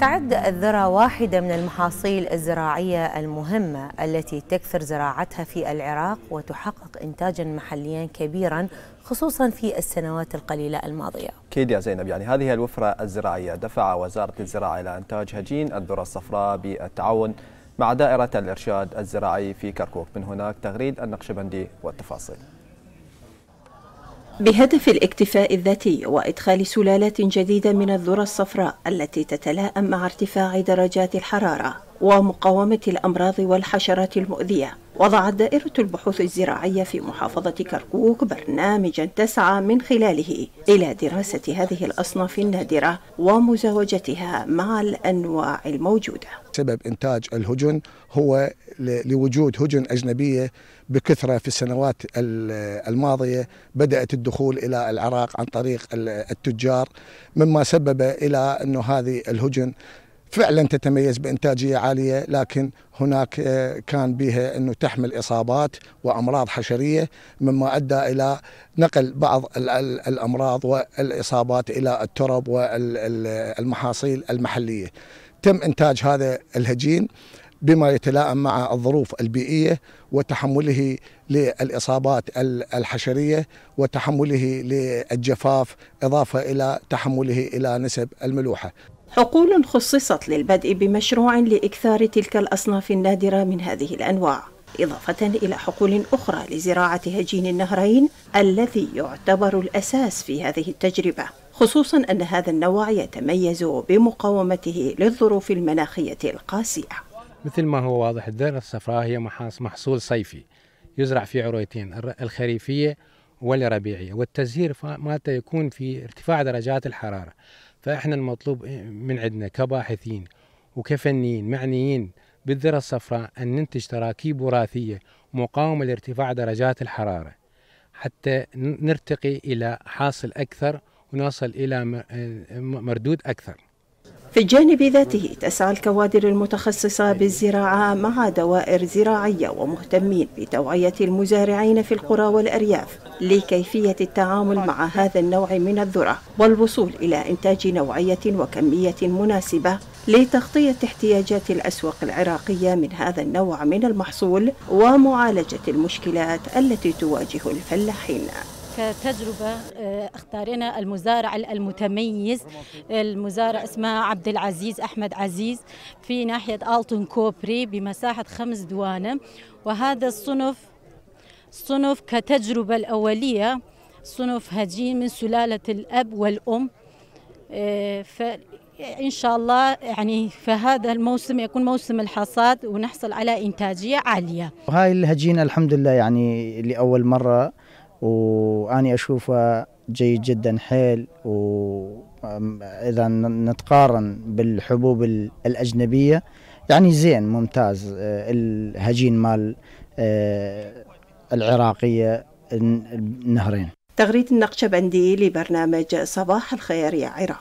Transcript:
تعد الذرة واحدة من المحاصيل الزراعية المهمة التي تكثر زراعتها في العراق وتحقق إنتاجا محليا كبيرا خصوصا في السنوات القليلة الماضية أكيد يا زينب يعني هذه الوفرة الزراعية دفع وزارة الزراعة إلى إنتاج هجين الذرة الصفراء بالتعاون مع دائرة الإرشاد الزراعي في كركوك من هناك تغريد النقشبندي والتفاصيل بهدف الاكتفاء الذاتي وإدخال سلالات جديدة من الذرة الصفراء التي تتلائم مع ارتفاع درجات الحرارة ومقاومة الأمراض والحشرات المؤذية وضعت دائرة البحوث الزراعية في محافظة كركوك برنامجا تسعى من خلاله إلى دراسة هذه الأصناف النادرة ومزاوجتها مع الأنواع الموجودة سبب إنتاج الهجن هو لوجود هجن أجنبية بكثرة في السنوات الماضية بدأت الدخول إلى العراق عن طريق التجار مما سبب إلى أنه هذه الهجن فعلا تتميز بإنتاجية عالية لكن هناك آه، كان بها أنه تحمل إصابات وأمراض حشرية مما أدى إلى نقل بعض الأمراض والإصابات إلى الترب والمحاصيل المحلية تم إنتاج هذا الهجين بما يتلائم مع الظروف البيئية وتحمله للإصابات الحشرية وتحمله للجفاف إضافة إلى تحمله إلى نسب الملوحة حقول خصصت للبدء بمشروع لإكثار تلك الأصناف النادرة من هذه الأنواع إضافة إلى حقول أخرى لزراعة هجين النهرين الذي يعتبر الأساس في هذه التجربة خصوصا أن هذا النوع يتميز بمقاومته للظروف المناخية القاسية مثل ما هو واضح الدار الصفراء هي محصول صيفي يزرع في عرويتين الخريفية والربيعية والتزهير مالته يكون في ارتفاع درجات الحرارة فاحنا المطلوب من عندنا كباحثين وكفنيين معنيين بالذرة الصفراء أن ننتج تراكيب وراثية مقاومة لارتفاع درجات الحرارة حتى نرتقي إلى حاصل أكثر ونصل إلى مردود أكثر في الجانب ذاته تسعى الكوادر المتخصصة بالزراعة مع دوائر زراعية ومهتمين بتوعية المزارعين في القرى والأرياف لكيفية التعامل مع هذا النوع من الذرة والوصول إلى إنتاج نوعية وكمية مناسبة لتغطية احتياجات الأسواق العراقية من هذا النوع من المحصول ومعالجة المشكلات التي تواجه الفلاحين كتجربة اختارنا المزارع المتميز المزارع اسمه عبد العزيز أحمد عزيز في ناحية ألتون كوبري بمساحة خمس دوانم وهذا الصنف صنف كتجربة الأولية صنف هجين من سلالة الأب والأم آه، فإن شاء الله يعني فهذا الموسم يكون موسم الحصاد ونحصل على إنتاجية عالية وهاي الهجينة الحمد لله يعني لأول مرة وأني أشوفها جيد جدا حيل وإذا نتقارن بالحبوب الأجنبية يعني زين ممتاز آه، الهجين مال آه، العراقية النهرين تغريد النقشة بندي لبرنامج صباح الخير يا عراق